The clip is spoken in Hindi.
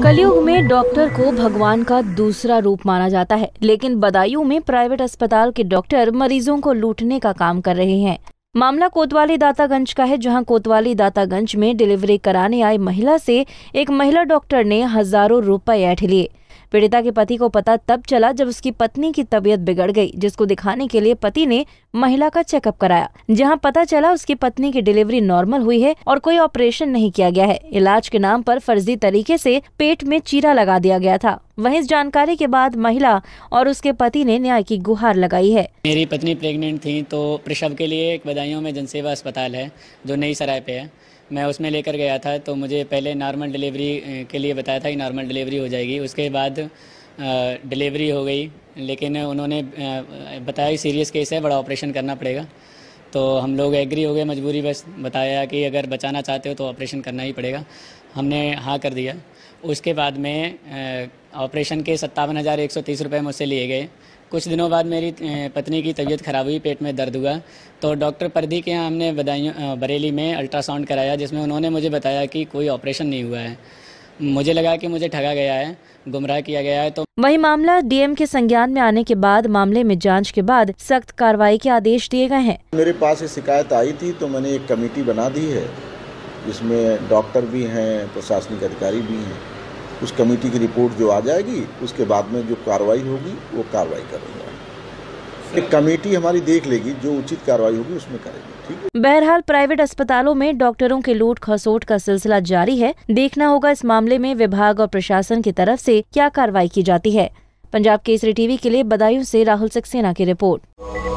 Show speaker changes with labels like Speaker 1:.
Speaker 1: कलयुग में डॉक्टर को भगवान का दूसरा रूप माना जाता है लेकिन बदायूं में प्राइवेट अस्पताल के डॉक्टर मरीजों को लूटने का काम कर रहे हैं मामला कोतवाली दातागंज का है जहां कोतवाली दातागंज में डिलीवरी कराने आई महिला से एक महिला डॉक्टर ने हजारों रुपए ऐठ लिए पीड़िता के पति को पता तब चला जब उसकी पत्नी की तबीयत बिगड़ गई जिसको दिखाने के लिए पति ने महिला का चेकअप कराया जहां पता चला उसकी पत्नी की डिलीवरी नॉर्मल हुई है और कोई ऑपरेशन नहीं किया गया है इलाज के नाम पर फर्जी तरीके से पेट में चीरा लगा दिया गया था वही इस जानकारी के बाद महिला और उसके पति ने न्याय की गुहार लगाई है
Speaker 2: मेरी पत्नी प्रेग्नेंट थी तो प्रसव के लिए एक बदायूं में जनसेवा अस्पताल है जो नई सराय पे है मैं उसमें लेकर गया था तो मुझे पहले नॉर्मल डिलीवरी के लिए बताया था कि नॉर्मल डिलीवरी हो जाएगी उसके बाद डिलीवरी हो गई लेकिन उन्होंने बताया सीरियस केस है बड़ा ऑपरेशन करना पड़ेगा तो हम लोग एग्री हो गए मजबूरी बस बताया कि अगर बचाना चाहते हो तो ऑपरेशन करना ही पड़ेगा हमने हाँ कर दिया उसके बाद में ऑपरेशन के सत्तावन हज़ार एक सौ तीस रुपये मुझसे लिए गए कुछ दिनों बाद मेरी पत्नी की तबीयत खराब हुई पेट में दर्द हुआ तो डॉक्टर परदी के यहाँ हमने बदायूं बरेली में अल्ट्रासाउंड कराया जिसमें उन्होंने मुझे बताया कि कोई ऑपरेशन नहीं हुआ है मुझे लगा कि मुझे ठगा गया है गुमराह किया गया है तो
Speaker 1: वही मामला डीएम के संज्ञान में आने के बाद मामले में जांच के बाद सख्त कार्रवाई के आदेश दिए गए हैं
Speaker 3: मेरे पास ये शिकायत आई थी तो मैंने एक कमेटी बना दी है जिसमें डॉक्टर भी हैं प्रशासनिक अधिकारी भी हैं उस कमेटी की रिपोर्ट जो आ जाएगी उसके बाद में जो कार्रवाई होगी वो कार्रवाई करेंगे एक कमेटी हमारी देख लेगी जो उचित कार्रवाई होगी उसमें करेगी
Speaker 1: बहरहाल प्राइवेट अस्पतालों में डॉक्टरों के लूट खसोट का सिलसिला जारी है देखना होगा इस मामले में विभाग और प्रशासन की तरफ से क्या कार्रवाई की जाती है पंजाब केसरी टीवी के लिए बदायूं से राहुल सक्सेना की रिपोर्ट